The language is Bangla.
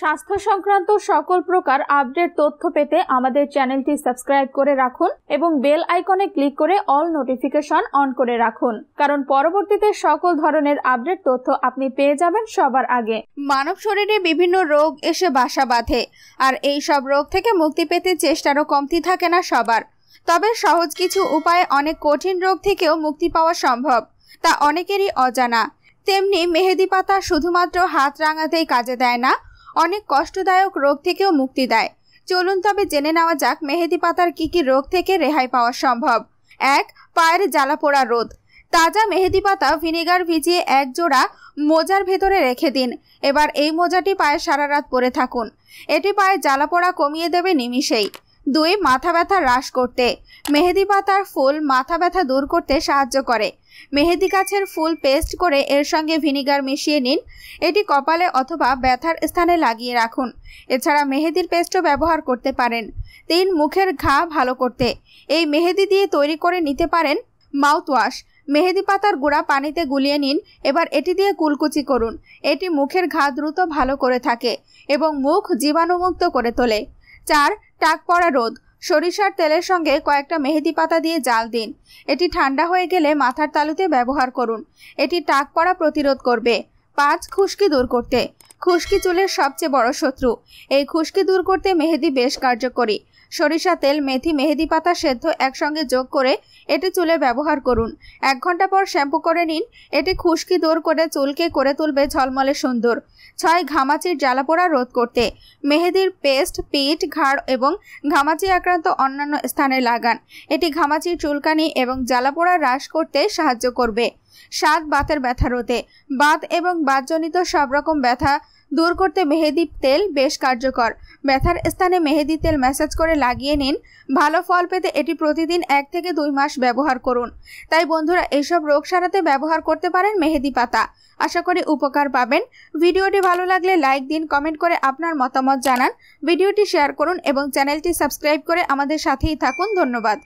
স্বাস্থ্য সংক্রান্ত সকল প্রকার আপডেট তথ্য পেতে আমাদের চ্যানেলটি সাবস্ক্রাইব করে রাখুন এবং বেল আইকনে ক্লিক করে অল নোটিফিকেশন অন করে রাখুন কারণ পরবর্তীতে সকল ধরনের আপডেট তথ্য আপনি পেয়ে যাবেন সবার আগে মানব শরীরে বিভিন্ন রোগ এসে বাসা বাঁধে আর এই সব রোগ থেকে মুক্তি পেতে চেষ্টারও কমতি থাকে না সবার তবে সহজ কিছু উপায়ে অনেক কঠিন রোগ থেকেও মুক্তি পাওয়া সম্ভব তা অনেকেরই অজানা তেমনি মেহেদি পাতা শুধুমাত্র হাত রাঙাতেই কাজে দেয় না অনেক কষ্টদায়ক রোগ থেকেও মুক্তি দেয় চলুন তবে জেনে নেওয়া যাক মেহেদি পাতার কী কী রোগ থেকে রেহাই পাওয়া সম্ভব এক পায়ের জ্বালা পোড়া রোদ তাজা মেহেদি পাতা ভিনেগার ভিজিয়ে এক জোড়া মোজার ভেতরে রেখে দিন এবার এই মোজাটি পায়ে সারা রাত পরে থাকুন এটি পায়ে জ্বালা পোড়া কমিয়ে দেবে নিমিষেই দুই মাথা ব্যথা হ্রাস করতে মেহেদি পাতার ফুল মাথা ব্যথা দূর করতে সাহায্য করে মেহেদি গাছের ফুল পেস্ট করে এর সঙ্গে ভিনিগার মিশিয়ে নিন এটি কপালে অথবা ব্যথার স্থানে লাগিয়ে রাখুন এছাড়া মেহেদির পেস্টও ব্যবহার করতে পারেন তিন মুখের ঘা ভালো করতে এই মেহেদি দিয়ে তৈরি করে নিতে পারেন মাউথওয়াশ মেহেদি পাতার গুঁড়া পানিতে গুলিয়ে নিন এবার এটি দিয়ে কুলকুচি করুন এটি মুখের ঘা দ্রুত ভালো করে থাকে এবং মুখ জীবাণুমুক্ত করে তোলে চার টাক পড়া রোদ সরিষার তেলের সঙ্গে কয়েকটা মেহেদি পাতা দিয়ে জাল দিন এটি ঠান্ডা হয়ে গেলে মাথার তালুতে ব্যবহার করুন এটি টাক পড়া প্রতিরোধ করবে পাঁচ খুশকি দূর করতে খুশকি চুলের সবচেয়ে বড় শত্রু এই খুশকি দূর করতে মেহেদি বেশ কার্যকরী সরিষা তেল মেথি মেহেদি পাতা সেদ্ধ একসঙ্গে যোগ করে এটি চুলে ব্যবহার করুন এক ঘন্টা পর শ্যাম্পু করে নিন এটি খুশকি দূর করে চুলকে করে তুলবে ঝলমলে সুন্দর ছয় ঘামাচির জ্বালাপোড়া রোধ করতে মেহেদির পেস্ট পিঠ ঘাড় এবং ঘামাচি আক্রান্ত অন্যান্য স্থানে লাগান এটি ঘামাচির চুলকানি এবং জ্বালাপোড়া হ্রাস করতে সাহায্য করবে সাত বাতের ব্যথা রোধে বাত এবং বাতজনিত সব রকম ব্যথা দূর করতে মেহেদি তেল বেশ কার্যকর ব্যথার স্থানে মেহেদি তেল ম্যাসাজ করে লাগিয়ে নিন ভালো ফল পেতে এটি প্রতিদিন এক থেকে দুই মাস ব্যবহার করুন তাই বন্ধুরা এইসব রোগ সারাতে ব্যবহার করতে পারেন মেহেদি পাতা আশা করি উপকার পাবেন ভিডিওটি ভালো লাগলে লাইক দিন কমেন্ট করে আপনার মতামত জানান ভিডিওটি শেয়ার করুন এবং চ্যানেলটি সাবস্ক্রাইব করে আমাদের সাথেই থাকুন ধন্যবাদ